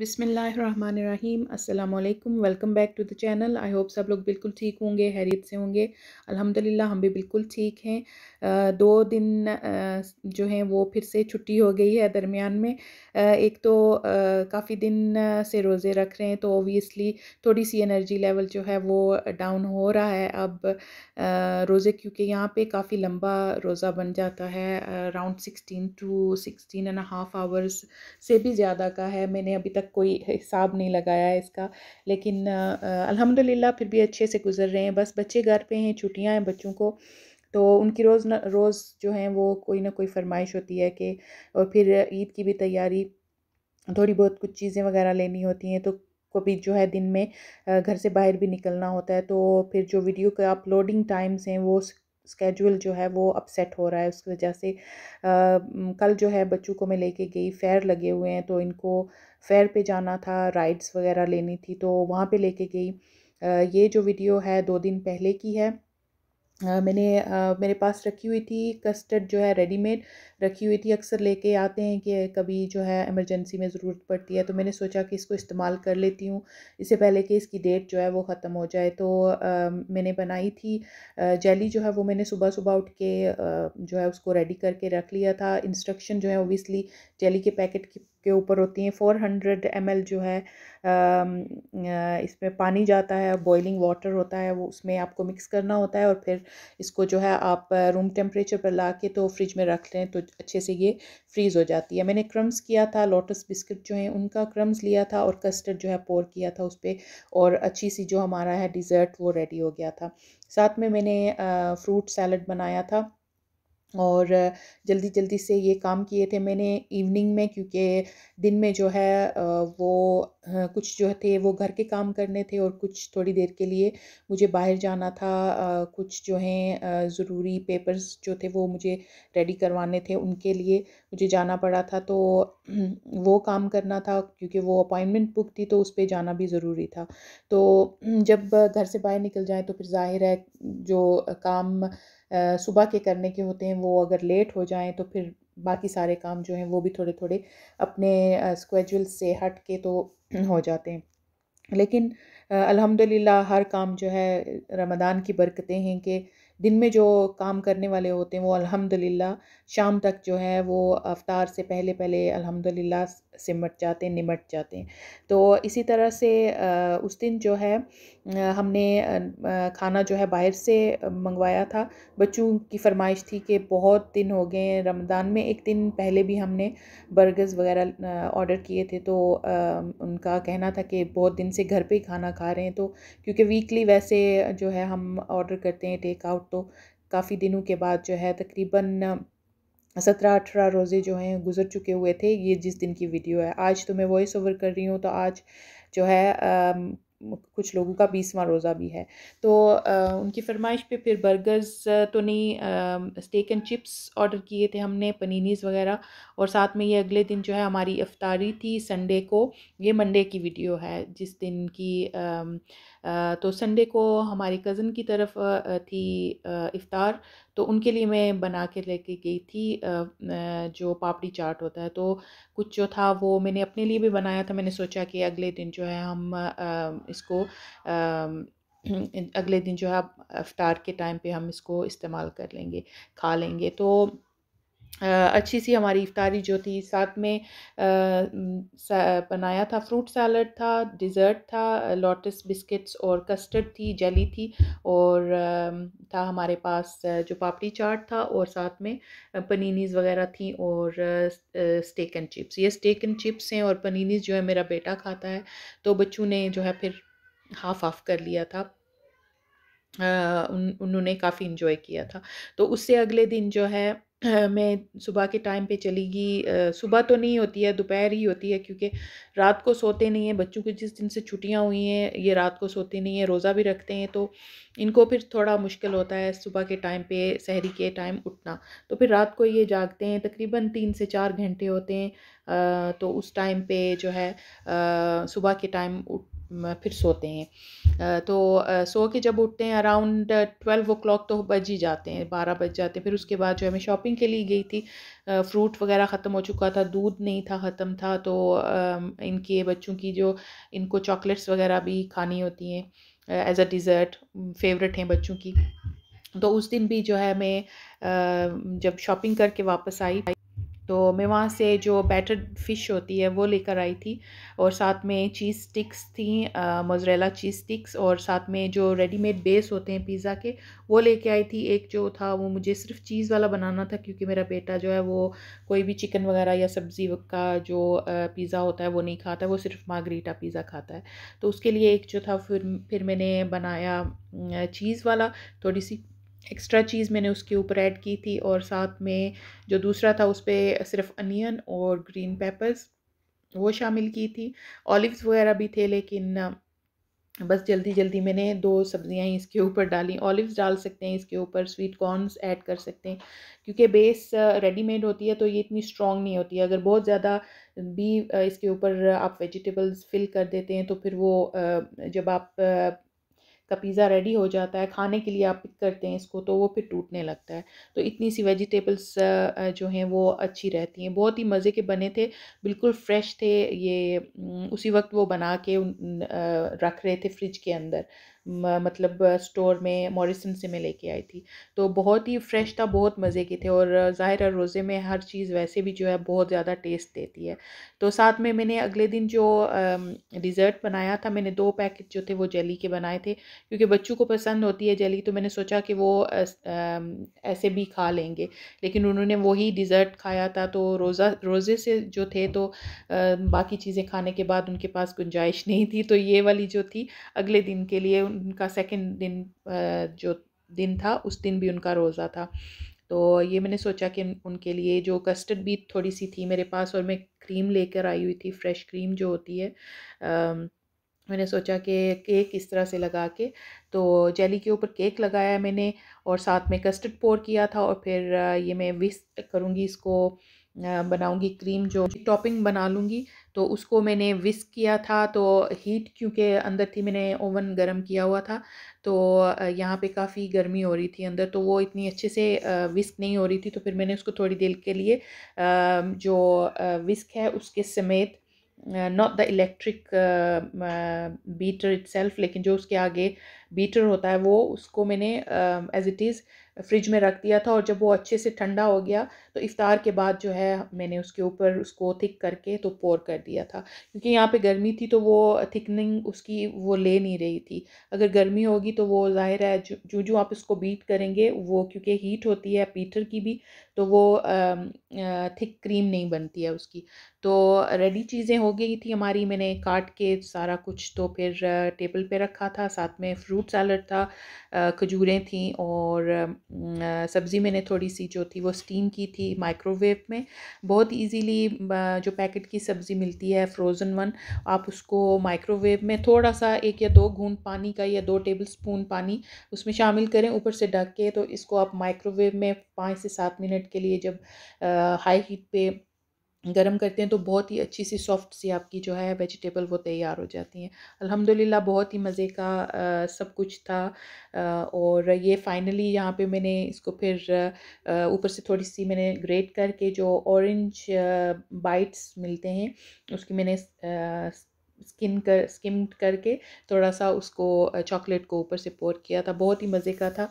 बिसमीम् अल्लाम welcome back to the channel I hope सब लोग बिल्कुल ठीक होंगे हैरियत से होंगे अल्हम्दुलिल्लाह हम भी बिल्कुल ठीक हैं दो दिन जो हैं वो फिर से छुट्टी हो गई है दरमियान में एक तो काफ़ी दिन से रोज़े रख रहे हैं तो ओबियसली थोड़ी सी एनर्जी लेवल जो है वो डाउन हो रहा है अब रोज़े क्योंकि यहाँ पर काफ़ी लम्बा रोज़ा बन जाता है around sixteen to sixteen and half hours से भी ज़्यादा का है मैंने अभी तक कोई हिसाब नहीं लगाया है इसका लेकिन अल्हम्दुलिल्लाह फिर भी अच्छे से गुजर रहे हैं बस बच्चे घर पे हैं छुट्टियां हैं बच्चों को तो उनकी रोज़ न रोज़ जो हैं वो कोई ना कोई फरमाइश होती है कि और फिर ईद की भी तैयारी थोड़ी बहुत कुछ चीज़ें वगैरह लेनी होती हैं तो कभी जो है दिन में घर से बाहर भी निकलना होता है तो फिर जो वीडियो का अपलोडिंग टाइम्स हैं वो स्केड्यूल जो है वो अपसेट हो रहा है उसकी वजह से आ, कल जो है बच्चों को मैं लेके गई फेयर लगे हुए हैं तो इनको फेयर पे जाना था राइड्स वगैरह लेनी थी तो वहाँ पे लेके गई आ, ये जो वीडियो है दो दिन पहले की है मैंने मेरे पास रखी हुई थी कस्टर्ड जो है रेडीमेड रखी हुई थी अक्सर लेके आते हैं कि कभी जो है इमरजेंसी में ज़रूरत पड़ती है तो मैंने सोचा कि इसको इस्तेमाल कर लेती हूँ इससे पहले कि इसकी डेट जो है वो ख़त्म हो जाए तो आ, मैंने बनाई थी जेली जो है वो मैंने सुबह सुबह उठ के जो है उसको रेडी करके रख लिया था इंस्ट्रक्शन जो है ओबियसली जेली के पैकेट की के ऊपर होती हैं फ़ोर हंड्रेड एम एल जो है इसमें पानी जाता है बॉइलिंग वाटर होता है वो उसमें आपको मिक्स करना होता है और फिर इसको जो है आप रूम टेम्परेचर पर ला के तो फ्रिज में रख लें तो अच्छे से ये फ्रीज़ हो जाती है मैंने क्रम्स किया था लोटस बिस्किट जो है उनका क्रम्स लिया था और कस्टर्ड जो है पोर किया था उस पर और अच्छी सी जो हमारा है डिज़र्ट वो रेडी हो गया था साथ में मैंने फ्रूट सैलड बनाया था और जल्दी जल्दी से ये काम किए थे मैंने इवनिंग में क्योंकि दिन में जो है वो कुछ जो थे वो घर के काम करने थे और कुछ थोड़ी देर के लिए मुझे बाहर जाना था कुछ जो हैं ज़रूरी पेपर्स जो थे वो मुझे रेडी करवाने थे उनके लिए मुझे जाना पड़ा था तो वो काम करना था क्योंकि वो अपॉइंटमेंट बुक थी तो उस पर जाना भी ज़रूरी था तो जब घर से बाहर निकल जाएँ तो फिर ज़ाहिर है जो काम सुबह के करने के होते हैं वो अगर लेट हो जाएं तो फिर बाकी सारे काम जो हैं वो भी थोड़े थोड़े अपने स्क्वेजुल से हट के तो हो जाते हैं लेकिन अल्हम्दुलिल्लाह हर काम जो है रमदान की बरकतें हैं कि दिन में जो काम करने वाले होते हैं वो अल्हम्दुलिल्लाह शाम तक जो है वो अवतार से पहले पहले अल्हम्दुलिल्लाह सिमट जाते हैं निमट जाते हैं तो इसी तरह से उस दिन जो है हमने खाना जो है बाहर से मंगवाया था बच्चों की फरमाइश थी कि बहुत दिन हो गए रमज़ान में एक दिन पहले भी हमने बर्गर्स वगैरह ऑर्डर किए थे तो उनका कहना था कि बहुत दिन से घर पर ही खाना खा रहे हैं तो क्योंकि वीकली वैसे जो है हम ऑर्डर करते हैं टेक आउट तो काफ़ी दिनों के बाद जो है तकरीबन सत्रह अठारह रोज़े जो हैं गुजर चुके हुए थे ये जिस दिन की वीडियो है आज तो मैं वॉइस ओवर कर रही हूँ तो आज जो है आ, कुछ लोगों का बीसवा रोज़ा भी है तो आ, उनकी फरमाइश पे फिर बर्गर्स तो नहीं स्टेक एंड चिप्स ऑर्डर किए थे हमने पनीनीज़ वगैरह और साथ में ये अगले दिन जो है हमारी अफ्तारी थी संडे को ये मंडे की वीडियो है जिस दिन की आ, तो संडे को हमारे कज़न की तरफ थी इफ़ार तो उनके लिए मैं बना के लेके गई थी जो पापड़ी चाट होता है तो कुछ जो था वो मैंने अपने लिए भी बनाया था मैंने सोचा कि अगले दिन जो है हम इसको अगले दिन जो है अफ्तार के टाइम पे हम इसको इस्तेमाल कर लेंगे खा लेंगे तो अच्छी सी हमारी इफ्तारी जो थी साथ में बनाया था फ्रूट सैलड था डिज़र्ट था लॉटस बिस्किट्स और कस्टर्ड थी जली थी और था हमारे पास जो पापड़ी चाट था और साथ में पनीनीज़ वगैरह थी और स्टेक एंड चिप्स ये स्टेक एंड चिप्स हैं और पनीनीज़ जो है मेरा बेटा खाता है तो बच्चों ने जो है फिर हाफ़ हाफ़ कर लिया था उन, उन्होंने काफ़ी इन्जॉय किया था तो उससे अगले दिन जो है मैं सुबह के टाइम पे चली गई सुबह तो नहीं होती है दोपहर ही होती है क्योंकि रात को सोते नहीं हैं बच्चों को जिस दिन से छुट्टियां हुई हैं ये रात को सोते नहीं हैं रोज़ा भी रखते हैं तो इनको फिर थोड़ा मुश्किल होता है सुबह के टाइम पे शहरी के टाइम उठना तो फिर रात को ये जागते हैं तकरीबन तीन से चार घंटे होते हैं तो उस टाइम पर जो है सुबह के टाइम उठ फिर सोते हैं तो सो के जब उठते हैं अराउंड ट्वेल्व ओ क्लॉक तो बज ही जाते हैं बारह बज जाते हैं फिर उसके बाद जो है मैं शॉपिंग के लिए गई थी फ्रूट वगैरह ख़त्म हो चुका था दूध नहीं था ख़त्म था तो इनके बच्चों की जो इनको चॉकलेट्स वगैरह भी खानी होती हैं एज़ अ डिज़र्ट फेवरेट हैं बच्चों की तो उस दिन भी जो है मैं जब शॉपिंग करके वापस आई तो मैं वहाँ से जो बैटर्ड फ़िश होती है वो लेकर आई थी और साथ में चीज़ स्टिक्स थी मोजरेला चीज़ स्टिक्स और साथ में जो रेडीमेड बेस होते हैं पिज़्ज़ा के वो लेके आई थी एक जो था वो मुझे सिर्फ चीज़ वाला बनाना था क्योंकि मेरा बेटा जो है वो कोई भी चिकन वगैरह या सब्ज़ी का जो पिज़्ज़ा होता है वो नहीं खाता वो सिर्फ मागरीटा पिज़्ज़ा खाता है तो उसके लिए एक जो था फिर फिर मैंने बनाया चीज़ वाला थोड़ी सी एक्स्ट्रा चीज़ मैंने उसके ऊपर ऐड की थी और साथ में जो दूसरा था उस पर सिर्फ अनियन और ग्रीन पेपर्स वो शामिल की थी ऑलिव्स वगैरह भी थे लेकिन बस जल्दी जल्दी मैंने दो सब्ज़ियाँ ही इसके ऊपर डाली ऑलिव्स डाल सकते हैं इसके ऊपर स्वीट कॉर्नस ऐड कर सकते हैं क्योंकि बेस रेडीमेड uh, होती है तो ये इतनी स्ट्रॉन्ग नहीं होती है अगर बहुत ज़्यादा भी uh, इसके ऊपर आप वेजिटेबल्स फिल कर देते हैं तो फिर वो uh, जब आप का पिज़्ज़ा रेडी हो जाता है खाने के लिए आप पिक करते हैं इसको तो वो फिर टूटने लगता है तो इतनी सी वेजिटेबल्स जो हैं वो अच्छी रहती हैं बहुत ही मज़े के बने थे बिल्कुल फ्रेश थे ये उसी वक्त वो बना के रख रहे थे फ्रिज के अंदर मतलब स्टोर में मॉरिसन से मैं लेके आई थी तो बहुत ही फ्रेश था बहुत मज़े के थे और ज़ाहिर है रोज़े में हर चीज़ वैसे भी जो है बहुत ज़्यादा टेस्ट देती है तो साथ में मैंने अगले दिन जो डिज़र्ट बनाया था मैंने दो पैकेट जो थे वो जेली के बनाए थे क्योंकि बच्चों को पसंद होती है जेली तो मैंने सोचा कि वो ऐसे भी खा लेंगे लेकिन उन्होंने वही डिज़र्ट खाया था तो रोज़ा रोज़े से जो थे तो बाकी चीज़ें खाने के बाद उनके पास गुंजाइश नहीं थी तो ये वाली जो थी अगले दिन के लिए उनका सेकंड दिन जो दिन था उस दिन भी उनका रोज़ा था तो ये मैंने सोचा कि उनके लिए जो कस्टर्ड भी थोड़ी सी थी मेरे पास और मैं क्रीम लेकर आई हुई थी फ्रेश क्रीम जो होती है आ, मैंने सोचा कि केक इस तरह से लगा के तो जेली के ऊपर केक लगाया मैंने और साथ में कस्टर्ड पोर किया था और फिर ये मैं विस्क करूँगी इसको बनाऊँगी क्रीम जो टॉपिंग बना लूँगी तो उसको मैंने विस्क किया था तो हीट क्योंकि अंदर थी मैंने ओवन गर्म किया हुआ था तो यहाँ पे काफ़ी गर्मी हो रही थी अंदर तो वो इतनी अच्छे से विस्क नहीं हो रही थी तो फिर मैंने उसको थोड़ी देर के लिए जो विस्क है उसके समेत not the electric beater it लेकिन जो उसके आगे बीटर होता है वो उसको मैंने एज़ इट इज़ फ्रिज में रख दिया था और जब वो अच्छे से ठंडा हो गया तो इफ़ार के बाद जो है मैंने उसके ऊपर उसको थिक करके तो पोर कर दिया था क्योंकि यहाँ पे गर्मी थी तो वो थिकनिंग उसकी वो ले नहीं रही थी अगर गर्मी होगी तो वो ज़ाहिर है जो जो आप इसको बीट करेंगे वो क्योंकि हीट होती है पीटर की भी तो वो थिक क्रीम नहीं बनती है उसकी तो रेडी चीज़ें हो गई थी हमारी मैंने काट के सारा कुछ तो फिर टेबल पे रखा था साथ में फ्रूट सैलड था खजूरें थी और सब्ज़ी मैंने थोड़ी सी जो थी वो स्टीम की थी माइक्रोवेव में बहुत इजीली जो पैकेट की सब्ज़ी मिलती है फ्रोज़न वन आप उसको माइक्रोवेव में थोड़ा सा एक या दो घूंट पानी का या दो टेबल स्पून पानी उसमें शामिल करें ऊपर से ढक के तो इसको आप माइक्रोवेव में पाँच से सात मिनट के लिए जब हाई हीट पर गर्म करते हैं तो बहुत ही अच्छी सी सॉफ्ट सी आपकी जो है वेजिटेबल वो तैयार हो जाती हैं अल्हम्दुलिल्लाह बहुत ही मज़े का आ, सब कुछ था आ, और ये फाइनली यहाँ पे मैंने इसको फिर ऊपर से थोड़ी सी मैंने ग्रेट करके जो ऑरेंज बाइट्स मिलते हैं उसकी मैंने आ, स्किन कर स्किम करके थोड़ा सा उसको चॉकलेट को ऊपर से पोर किया था बहुत ही मज़े का था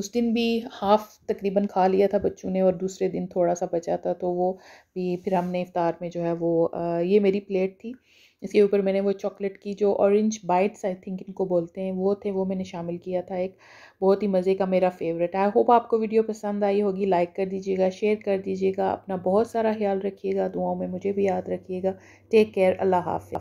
उस दिन भी हाफ़ तकरीबन खा लिया था बच्चों ने और दूसरे दिन थोड़ा सा बचा था तो वो भी फिर हमने इफ्तार में जो है वो ये मेरी प्लेट थी इसके ऊपर मैंने वो चॉकलेट की जो ऑरेंज बाइट्स आई थिंक इनको बोलते हैं वो थे वो मैंने शामिल किया था एक बहुत ही मज़े का मेरा फेवरेट आई होप आपको वीडियो पसंद आई होगी लाइक कर दीजिएगा शेयर कर दीजिएगा अपना बहुत सारा ख्याल रखिएगा दुआओं में मुझे भी याद रखिएगा टेक केयर अल्लाह हाफि